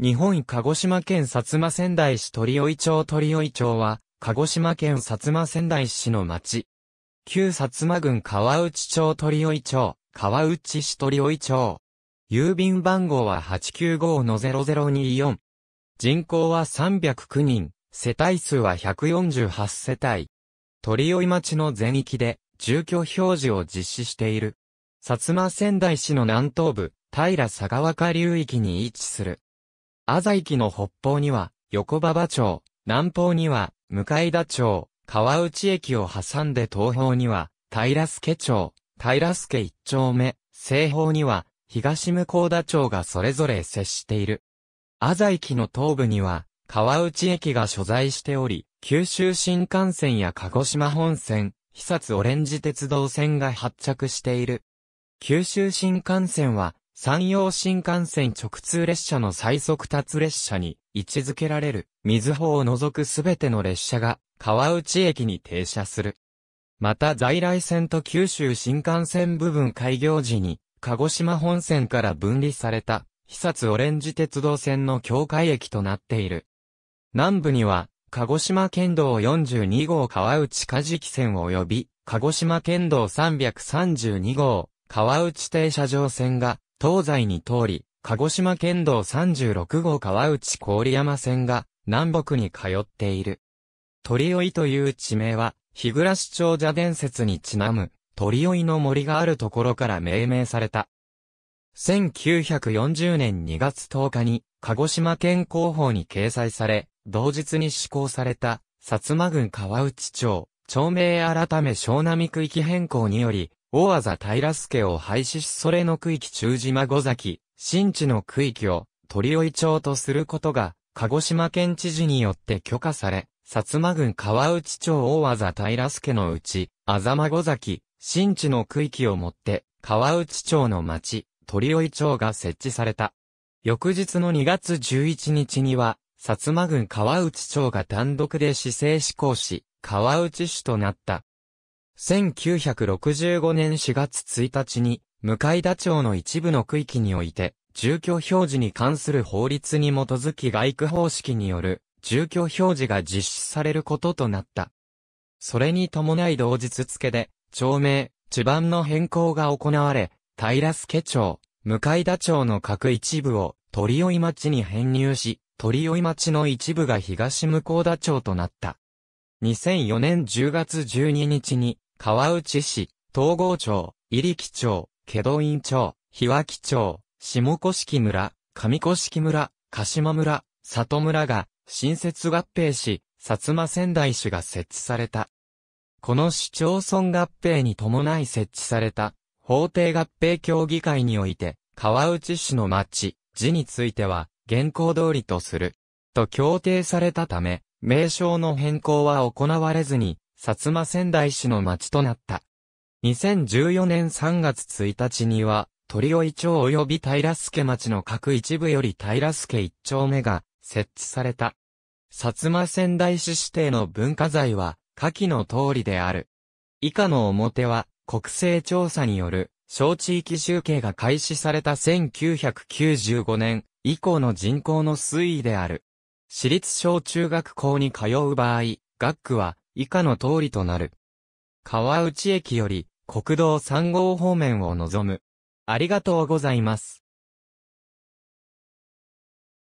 日本鹿児島県薩摩仙台市鳥追町鳥追町は、鹿児島県薩摩仙台市の町。旧薩摩郡川内町鳥追町、川内市鳥追町。郵便番号は895-0024。人口は309人、世帯数は148世帯。鳥追町の全域で、住居表示を実施している。薩摩仙台市の南東部、平佐川下流域に位置する。浅井木の北方には、横馬場町、南方には、向田町、川内駅を挟んで東方には、平助町、平助一丁目、西方には、東向田町がそれぞれ接している。浅井駅の東部には、川内駅が所在しており、九州新幹線や鹿児島本線、久津オレンジ鉄道線が発着している。九州新幹線は、山陽新幹線直通列車の最速達列車に位置づけられる、水穂を除くすべての列車が川内駅に停車する。また在来線と九州新幹線部分開業時に、鹿児島本線から分離された、久津オレンジ鉄道線の境界駅となっている。南部には、鹿児島県道42号川内梶木線及び、鹿児島県道332号川内停車場線が東西に通り、鹿児島県道36号川内郡山線が南北に通っている。鳥追という地名は、日暮長者伝説にちなむ、鳥追の森があるところから命名された。1940年2月10日に、鹿児島県広報に掲載され、同日に施行された、薩摩郡川内町、町名改め小南区域変更により、大技平助を廃止しそれの区域中島五崎、新地の区域を鳥追町とすることが、鹿児島県知事によって許可され、薩摩郡川内町大技平助のうち、あざま五崎、新地の区域をもって、川内町の町、鳥追町が設置された。翌日の2月11日には、薩摩郡川内町が単独で市政施行し、川内市となった。1965年4月1日に、向田町の一部の区域において、住居表示に関する法律に基づき外区方式による住居表示が実施されることとなった。それに伴い同日付で、町名、地盤の変更が行われ、平助町、向田町の各一部を鳥居町に編入し、鳥居町の一部が東向田町となった。2004年10月12日に、川内市、東郷町、入木町、祁答院町、日脇町、下甑村、上甑村、鹿島村、里村が、新設合併し、薩摩仙台市が設置された。この市町村合併に伴い設置された、法定合併協議会において、川内市の町、字については、現行通りとする。と協定されたため、名称の変更は行われずに、薩摩仙台市の町となった。2014年3月1日には、鳥追町及び平助町の各一部より平助一丁目が設置された。薩摩仙台市指定の文化財は、下記の通りである。以下の表は、国勢調査による、小地域集計が開始された1995年以降の人口の推移である。私立小中学校に通う場合、学区は、以下の通りとなる。川内駅より国道3号方面を望む。ありがとうございます。